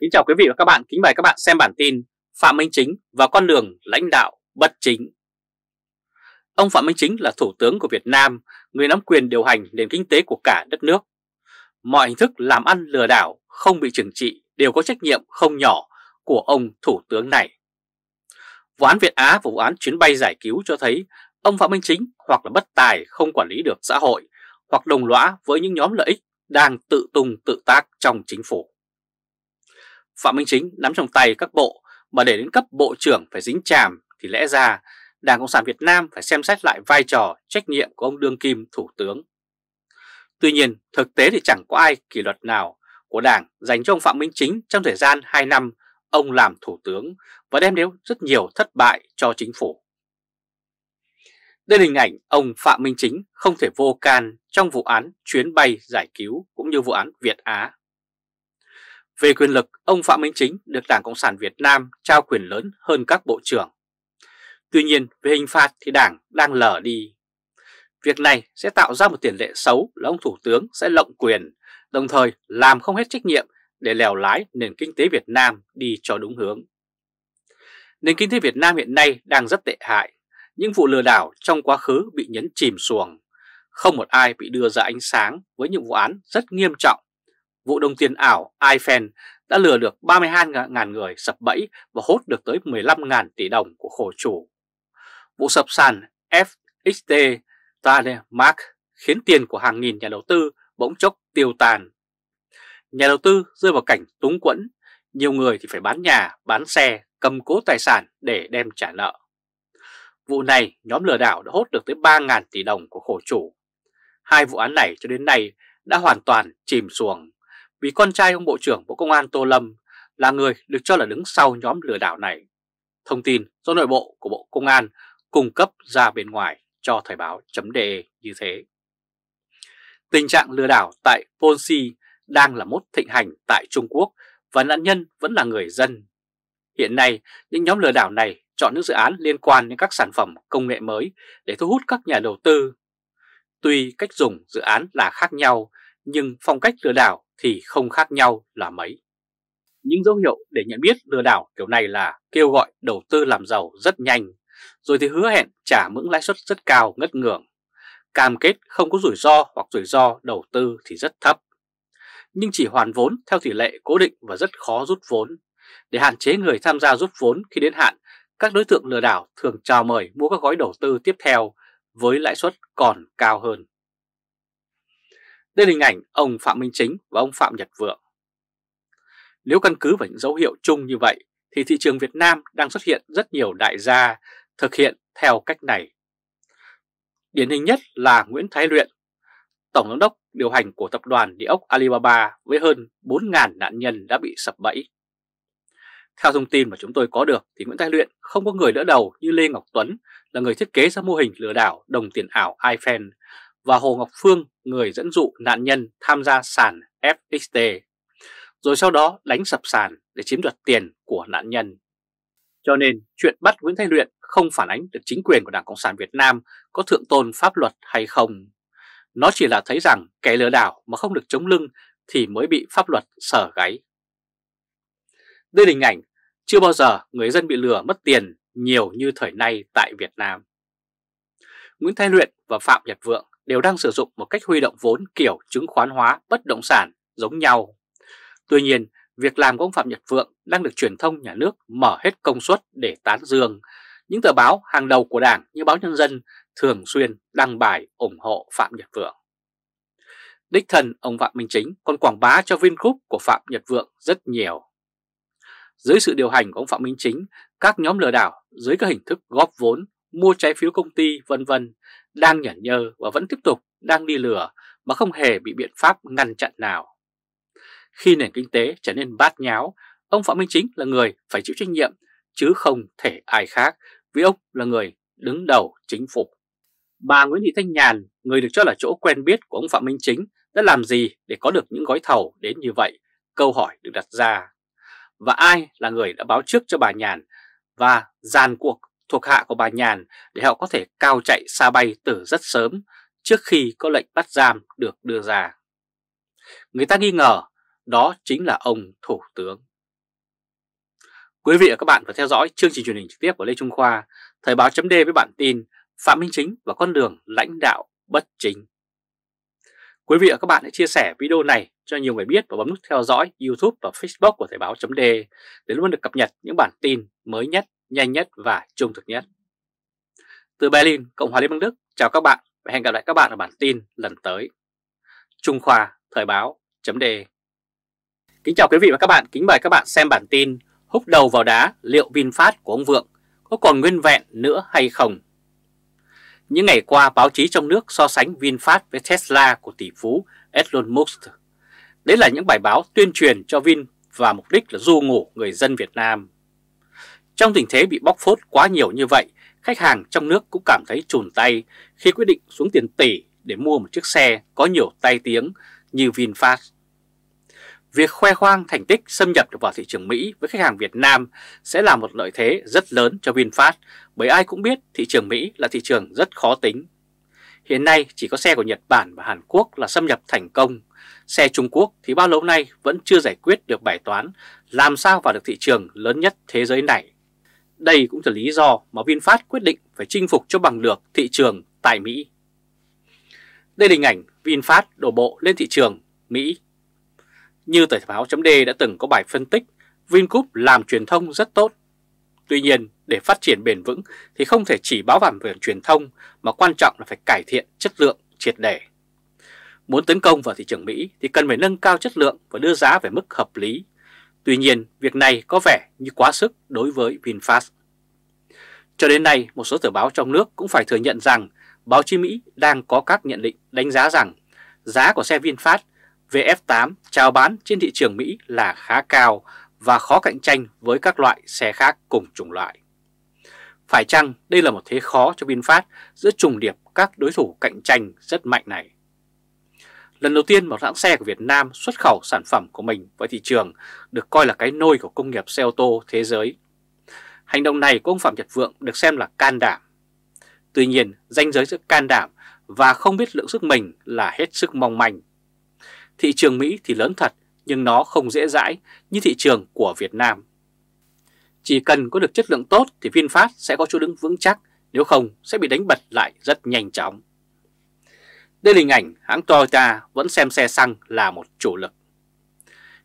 Kính chào quý vị và các bạn, kính mời các bạn xem bản tin Phạm Minh Chính và con đường lãnh đạo bất chính. Ông Phạm Minh Chính là Thủ tướng của Việt Nam, người nắm quyền điều hành nền kinh tế của cả đất nước. Mọi hình thức làm ăn lừa đảo không bị trừng trị đều có trách nhiệm không nhỏ của ông Thủ tướng này. Vụ án Việt Á và vụ án chuyến bay giải cứu cho thấy ông Phạm Minh Chính hoặc là bất tài không quản lý được xã hội hoặc đồng lõa với những nhóm lợi ích đang tự tung tự tác trong chính phủ. Phạm Minh Chính nắm trong tay các bộ mà để đến cấp bộ trưởng phải dính chàm thì lẽ ra Đảng Cộng sản Việt Nam phải xem xét lại vai trò, trách nhiệm của ông Đương Kim Thủ tướng. Tuy nhiên, thực tế thì chẳng có ai kỷ luật nào của Đảng dành cho ông Phạm Minh Chính trong thời gian 2 năm ông làm Thủ tướng và đem đến rất nhiều thất bại cho chính phủ. Đây là hình ảnh ông Phạm Minh Chính không thể vô can trong vụ án chuyến bay giải cứu cũng như vụ án Việt Á. Về quyền lực, ông Phạm Minh Chính được Đảng Cộng sản Việt Nam trao quyền lớn hơn các bộ trưởng. Tuy nhiên, về hình phạt thì Đảng đang lờ đi. Việc này sẽ tạo ra một tiền lệ xấu là ông Thủ tướng sẽ lộng quyền, đồng thời làm không hết trách nhiệm để lèo lái nền kinh tế Việt Nam đi cho đúng hướng. Nền kinh tế Việt Nam hiện nay đang rất tệ hại. Những vụ lừa đảo trong quá khứ bị nhấn chìm xuồng. Không một ai bị đưa ra ánh sáng với những vụ án rất nghiêm trọng vụ đồng tiền ảo iFan đã lừa được 32.000 người sập bẫy và hốt được tới 15.000 tỷ đồng của khổ chủ. Vụ sập sàn FXT Trademark khiến tiền của hàng nghìn nhà đầu tư bỗng chốc tiêu tàn. Nhà đầu tư rơi vào cảnh túng quẫn, nhiều người thì phải bán nhà, bán xe, cầm cố tài sản để đem trả nợ. Vụ này, nhóm lừa đảo đã hốt được tới 3.000 tỷ đồng của khổ chủ. Hai vụ án này cho đến nay đã hoàn toàn chìm xuồng vì con trai ông Bộ trưởng Bộ Công an Tô Lâm là người được cho là đứng sau nhóm lừa đảo này. Thông tin do nội bộ của Bộ Công an cung cấp ra bên ngoài cho Thời báo chấm đề e như thế. Tình trạng lừa đảo tại Ponzi đang là mốt thịnh hành tại Trung Quốc và nạn nhân vẫn là người dân. Hiện nay, những nhóm lừa đảo này chọn những dự án liên quan đến các sản phẩm công nghệ mới để thu hút các nhà đầu tư. Tuy cách dùng dự án là khác nhau, nhưng phong cách lừa đảo thì không khác nhau là mấy. Những dấu hiệu để nhận biết lừa đảo kiểu này là kêu gọi đầu tư làm giàu rất nhanh, rồi thì hứa hẹn trả mức lãi suất rất cao ngất ngưỡng, cam kết không có rủi ro hoặc rủi ro đầu tư thì rất thấp. Nhưng chỉ hoàn vốn theo tỷ lệ cố định và rất khó rút vốn. Để hạn chế người tham gia rút vốn khi đến hạn, các đối tượng lừa đảo thường chào mời mua các gói đầu tư tiếp theo với lãi suất còn cao hơn lên hình ảnh ông Phạm Minh Chính và ông Phạm Nhật Vượng. Nếu căn cứ vào những dấu hiệu chung như vậy thì thị trường Việt Nam đang xuất hiện rất nhiều đại gia thực hiện theo cách này. Điển hình nhất là Nguyễn Thái Luyện, tổng giám đốc điều hành của tập đoàn địa ốc Alibaba với hơn 4.000 nạn nhân đã bị sập bẫy. Theo thông tin mà chúng tôi có được thì Nguyễn Thái Luyện không có người đỡ đầu như Lê Ngọc Tuấn là người thiết kế ra mô hình lừa đảo đồng tiền ảo iFan và Hồ Ngọc Phương, người dẫn dụ nạn nhân tham gia sàn FXT, rồi sau đó đánh sập sàn để chiếm đoạt tiền của nạn nhân. Cho nên, chuyện bắt Nguyễn Thanh Luyện không phản ánh được chính quyền của Đảng Cộng sản Việt Nam có thượng tôn pháp luật hay không. Nó chỉ là thấy rằng kẻ lừa đảo mà không được chống lưng thì mới bị pháp luật sở gáy. Đây là hình ảnh chưa bao giờ người dân bị lừa mất tiền nhiều như thời nay tại Việt Nam. Nguyễn thanh Luyện và Phạm Nhật Vượng đều đang sử dụng một cách huy động vốn kiểu chứng khoán hóa bất động sản giống nhau. Tuy nhiên, việc làm của ông Phạm Nhật Vượng đang được truyền thông nhà nước mở hết công suất để tán dương. Những tờ báo hàng đầu của Đảng như báo Nhân dân thường xuyên đăng bài ủng hộ Phạm Nhật Vượng. Đích thần ông Phạm Minh Chính còn quảng bá cho Vingroup của Phạm Nhật Vượng rất nhiều. Dưới sự điều hành của ông Phạm Minh Chính, các nhóm lừa đảo dưới các hình thức góp vốn, mua trái phiếu công ty vân vân đang nhẩn nhơ và vẫn tiếp tục đang đi lừa mà không hề bị biện pháp ngăn chặn nào. Khi nền kinh tế trở nên bát nháo, ông Phạm Minh Chính là người phải chịu trách nhiệm chứ không thể ai khác vì ông là người đứng đầu chính phủ. Bà Nguyễn Thị Thanh Nhàn, người được cho là chỗ quen biết của ông Phạm Minh Chính, đã làm gì để có được những gói thầu đến như vậy? Câu hỏi được đặt ra. Và ai là người đã báo trước cho bà Nhàn và gian cuộc thuộc hạ của bà Nhàn để họ có thể cao chạy xa bay từ rất sớm trước khi có lệnh bắt giam được đưa ra. Người ta nghi ngờ đó chính là ông Thủ tướng. Quý vị và các bạn vừa theo dõi chương trình truyền hình trực tiếp của Lê Trung Khoa, Thời báo chấm với bản tin Phạm Minh Chính và con đường lãnh đạo bất chính. Quý vị và các bạn hãy chia sẻ video này cho nhiều người biết và bấm nút theo dõi YouTube và Facebook của Thời báo chấm để luôn được cập nhật những bản tin mới nhất nhanh nhất và trung thực nhất. Từ Berlin, Cộng hòa Liên bang Đức, chào các bạn và hẹn gặp lại các bạn ở bản tin lần tới. Trung Khoa, Thời báo, chấm đề. Kính chào quý vị và các bạn, kính mời các bạn xem bản tin Húc đầu vào đá liệu VinFast của ông Vượng có còn nguyên vẹn nữa hay không? Những ngày qua, báo chí trong nước so sánh VinFast với Tesla của tỷ phú Elon Musk. Đấy là những bài báo tuyên truyền cho Vin và mục đích là du ngủ người dân Việt Nam. Trong tình thế bị bóc phốt quá nhiều như vậy, khách hàng trong nước cũng cảm thấy chùn tay khi quyết định xuống tiền tỷ để mua một chiếc xe có nhiều tai tiếng như VinFast. Việc khoe khoang thành tích xâm nhập được vào thị trường Mỹ với khách hàng Việt Nam sẽ là một lợi thế rất lớn cho VinFast bởi ai cũng biết thị trường Mỹ là thị trường rất khó tính. Hiện nay chỉ có xe của Nhật Bản và Hàn Quốc là xâm nhập thành công. Xe Trung Quốc thì bao lâu nay vẫn chưa giải quyết được bài toán làm sao vào được thị trường lớn nhất thế giới này. Đây cũng là lý do mà VinFast quyết định phải chinh phục cho bằng được thị trường tại Mỹ. Đây là hình ảnh VinFast đổ bộ lên thị trường Mỹ. Như tờ báo chấm đã từng có bài phân tích, VinGroup làm truyền thông rất tốt. Tuy nhiên, để phát triển bền vững thì không thể chỉ báo vàng về truyền thông mà quan trọng là phải cải thiện chất lượng triệt để. Muốn tấn công vào thị trường Mỹ thì cần phải nâng cao chất lượng và đưa giá về mức hợp lý Tuy nhiên, việc này có vẻ như quá sức đối với VinFast. Cho đến nay, một số tờ báo trong nước cũng phải thừa nhận rằng báo chí Mỹ đang có các nhận định đánh giá rằng giá của xe VinFast VF8 chào bán trên thị trường Mỹ là khá cao và khó cạnh tranh với các loại xe khác cùng chủng loại. Phải chăng đây là một thế khó cho VinFast giữa trùng điệp các đối thủ cạnh tranh rất mạnh này? Lần đầu tiên một hãng xe của Việt Nam xuất khẩu sản phẩm của mình với thị trường được coi là cái nôi của công nghiệp xe ô tô thế giới. Hành động này của ông Phạm Nhật Vượng được xem là can đảm. Tuy nhiên, ranh giới giữa can đảm và không biết lượng sức mình là hết sức mong manh. Thị trường Mỹ thì lớn thật nhưng nó không dễ dãi như thị trường của Việt Nam. Chỉ cần có được chất lượng tốt thì VinFast sẽ có chỗ đứng vững chắc, nếu không sẽ bị đánh bật lại rất nhanh chóng. Đây là hình ảnh hãng Toyota vẫn xem xe xăng là một chủ lực.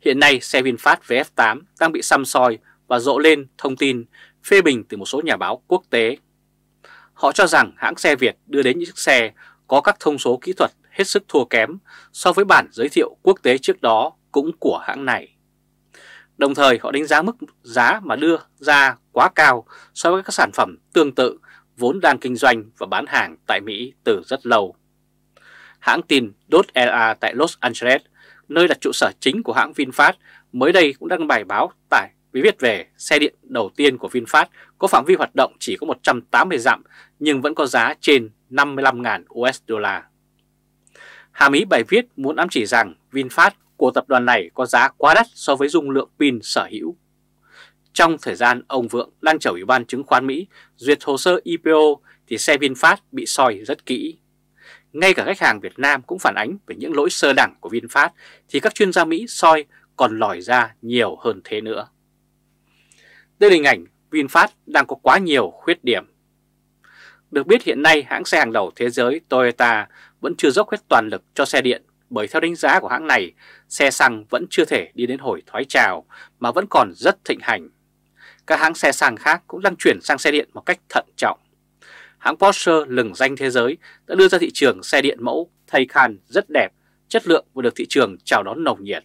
Hiện nay xe VinFast VF8 đang bị xăm soi và rộ lên thông tin phê bình từ một số nhà báo quốc tế. Họ cho rằng hãng xe Việt đưa đến những chiếc xe có các thông số kỹ thuật hết sức thua kém so với bản giới thiệu quốc tế trước đó cũng của hãng này. Đồng thời họ đánh giá mức giá mà đưa ra quá cao so với các sản phẩm tương tự vốn đang kinh doanh và bán hàng tại Mỹ từ rất lâu hãng tin DotLA tại Los Angeles, nơi đặt trụ sở chính của hãng VinFast, mới đây cũng đăng bài báo tải vì viết về xe điện đầu tiên của VinFast có phạm vi hoạt động chỉ có 180 dặm nhưng vẫn có giá trên 55.000 USD. Hàm ý bài viết muốn ám chỉ rằng VinFast của tập đoàn này có giá quá đắt so với dung lượng pin sở hữu. Trong thời gian ông Vượng đang chở Ủy ban chứng khoán Mỹ duyệt hồ sơ IPO thì xe VinFast bị soi rất kỹ. Ngay cả khách hàng Việt Nam cũng phản ánh về những lỗi sơ đẳng của VinFast thì các chuyên gia Mỹ soi còn lòi ra nhiều hơn thế nữa. Đây là hình ảnh VinFast đang có quá nhiều khuyết điểm. Được biết hiện nay hãng xe hàng đầu thế giới Toyota vẫn chưa dốc hết toàn lực cho xe điện bởi theo đánh giá của hãng này, xe xăng vẫn chưa thể đi đến hồi thoái trào mà vẫn còn rất thịnh hành. Các hãng xe xăng khác cũng đang chuyển sang xe điện một cách thận trọng hãng Porsche lừng danh thế giới đã đưa ra thị trường xe điện mẫu Taycan rất đẹp, chất lượng và được thị trường chào đón nồng nhiệt.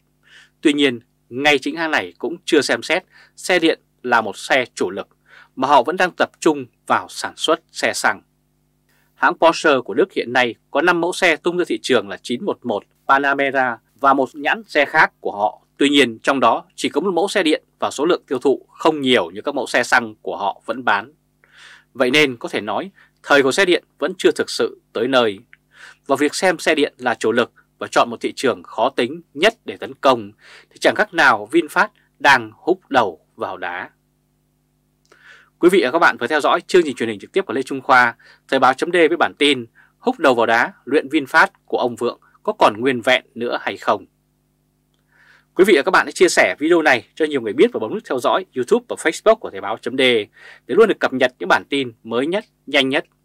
Tuy nhiên, ngay chính hãng này cũng chưa xem xét xe điện là một xe chủ lực mà họ vẫn đang tập trung vào sản xuất xe xăng. Hãng Porsche của Đức hiện nay có 5 mẫu xe tung ra thị trường là 911, Panamera và một nhãn xe khác của họ. Tuy nhiên trong đó chỉ có một mẫu xe điện và số lượng tiêu thụ không nhiều như các mẫu xe xăng của họ vẫn bán. Vậy nên có thể nói thời của xe điện vẫn chưa thực sự tới nơi. Và việc xem xe điện là chủ lực và chọn một thị trường khó tính nhất để tấn công thì chẳng khác nào VinFast đang húc đầu vào đá. Quý vị và các bạn vừa theo dõi chương trình truyền hình trực tiếp của Lê Trung Khoa, Thời báo chấm với bản tin Húc đầu vào đá luyện VinFast của ông Vượng có còn nguyên vẹn nữa hay không? Quý vị và các bạn hãy chia sẻ video này cho nhiều người biết và bấm nút theo dõi YouTube và Facebook của Thời báo chấm để luôn được cập nhật những bản tin mới nhất, nhanh nhất